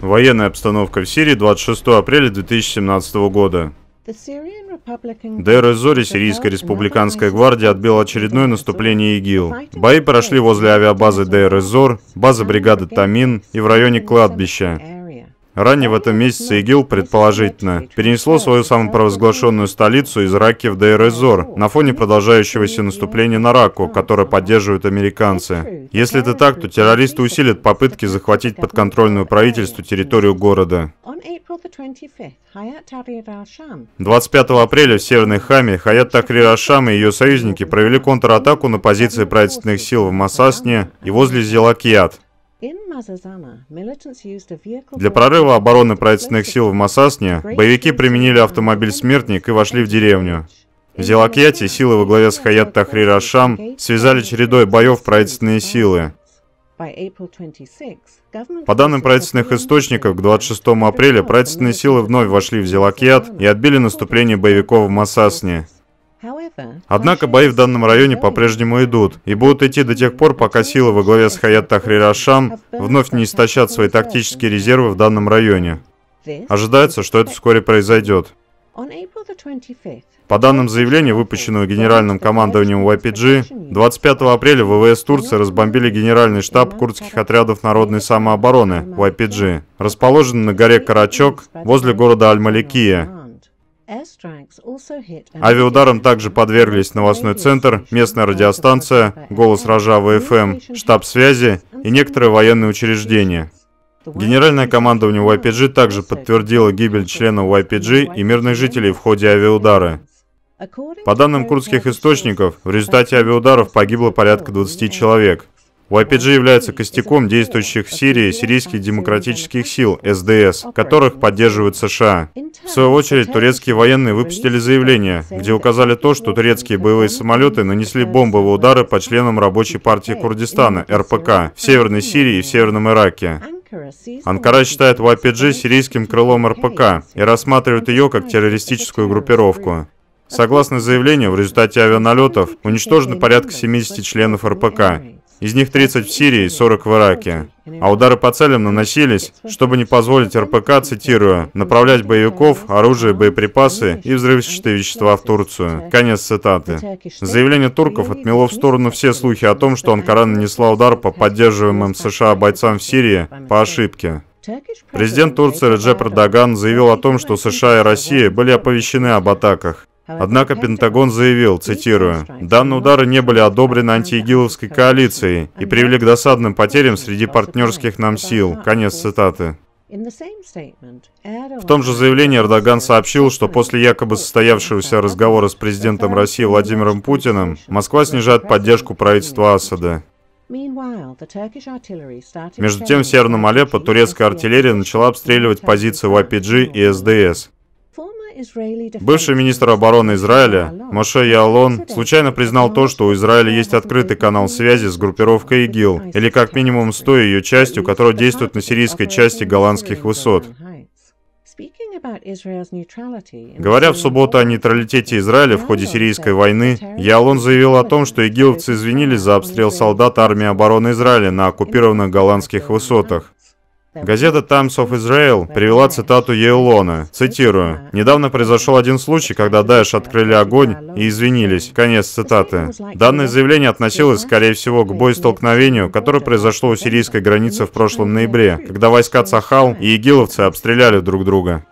Военная обстановка в Сирии 26 апреля 2017 года. Дейр ДРСО Сирийская республиканская гвардия отбила очередное наступление ИГИЛ. Бои прошли возле авиабазы Дейр ДРСОР, базы бригады Тамин и в районе кладбища. Ранее в этом месяце ИГИЛ, предположительно, перенесло свою самопровозглашенную столицу из Раки в Дейр-Эзор на фоне продолжающегося наступления на Раку, которое поддерживают американцы. Если это так, то террористы усилят попытки захватить подконтрольную правительству территорию города. 25 апреля в Северной Хаме Хаят Такрир Ашам и ее союзники провели контратаку на позиции правительственных сил в Масасне и возле Зелакият. Для прорыва обороны правительственных сил в Масасне боевики применили автомобиль «Смертник» и вошли в деревню. В Зелакьяте силы во главе с Хаят Тахрир Ашам связали чередой боев правительственные силы. По данным правительственных источников, к 26 апреля правительственные силы вновь вошли в Зелакьят и отбили наступление боевиков в Масасне. Однако бои в данном районе по-прежнему идут и будут идти до тех пор, пока силы во главе с Хаят Тахрирашам вновь не истощат свои тактические резервы в данном районе. Ожидается, что это вскоре произойдет. По данным заявления, выпущенного генеральным командованием YPG, 25 апреля ВВС Турции разбомбили генеральный штаб курдских отрядов народной самообороны YPG, расположенный на горе Карачок возле города Аль-Маликия. Авиаударам также подверглись новостной центр, местная радиостанция, голос Рожава ФМ, штаб связи и некоторые военные учреждения. Генеральное командование YPG также подтвердило гибель членов YPG и мирных жителей в ходе авиаудара. По данным курдских источников, в результате авиаударов погибло порядка 20 человек. YPG является костяком действующих в Сирии сирийских демократических сил, СДС, которых поддерживают США. В свою очередь, турецкие военные выпустили заявление, где указали то, что турецкие боевые самолеты нанесли бомбовые удары по членам Рабочей партии Курдистана, РПК, в Северной Сирии и в Северном Ираке. Анкара считает YPG сирийским крылом РПК и рассматривает ее как террористическую группировку. Согласно заявлению, в результате авианалетов уничтожено порядка 70 членов РПК, из них 30 в Сирии и 40 в Ираке. А удары по целям наносились, чтобы не позволить РПК, цитирую, «направлять боевиков, оружие, боеприпасы и взрывчатые вещества в Турцию». Конец цитаты. Заявление турков отмело в сторону все слухи о том, что Анкара нанесла удар по поддерживаемым США бойцам в Сирии по ошибке. Президент Турции Реджеп Эрдоган заявил о том, что США и Россия были оповещены об атаках. Однако Пентагон заявил, цитирую, «Данные удары не были одобрены антиигиловской коалицией и привели к досадным потерям среди партнерских нам сил». Конец цитаты. В том же заявлении Эрдоган сообщил, что после якобы состоявшегося разговора с президентом России Владимиром Путиным Москва снижает поддержку правительства Асада. Между тем, в Северном Алеппо турецкая артиллерия начала обстреливать позиции YPG а и СДС. Бывший министр обороны Израиля Моше Ялон случайно признал то, что у Израиля есть открытый канал связи с группировкой ИГИЛ, или как минимум с той ее частью, которая действует на сирийской части голландских высот. Говоря в субботу о нейтралитете Израиля в ходе сирийской войны, Ялон заявил о том, что игиловцы извинились за обстрел солдат армии обороны Израиля на оккупированных голландских высотах. Газета Times of Israel привела цитату Ейлона. Цитирую. «Недавно произошел один случай, когда Даэш открыли огонь и извинились». Конец цитаты. Данное заявление относилось, скорее всего, к боестолкновению, которое произошло у сирийской границы в прошлом ноябре, когда войска Цахал и игиловцы обстреляли друг друга.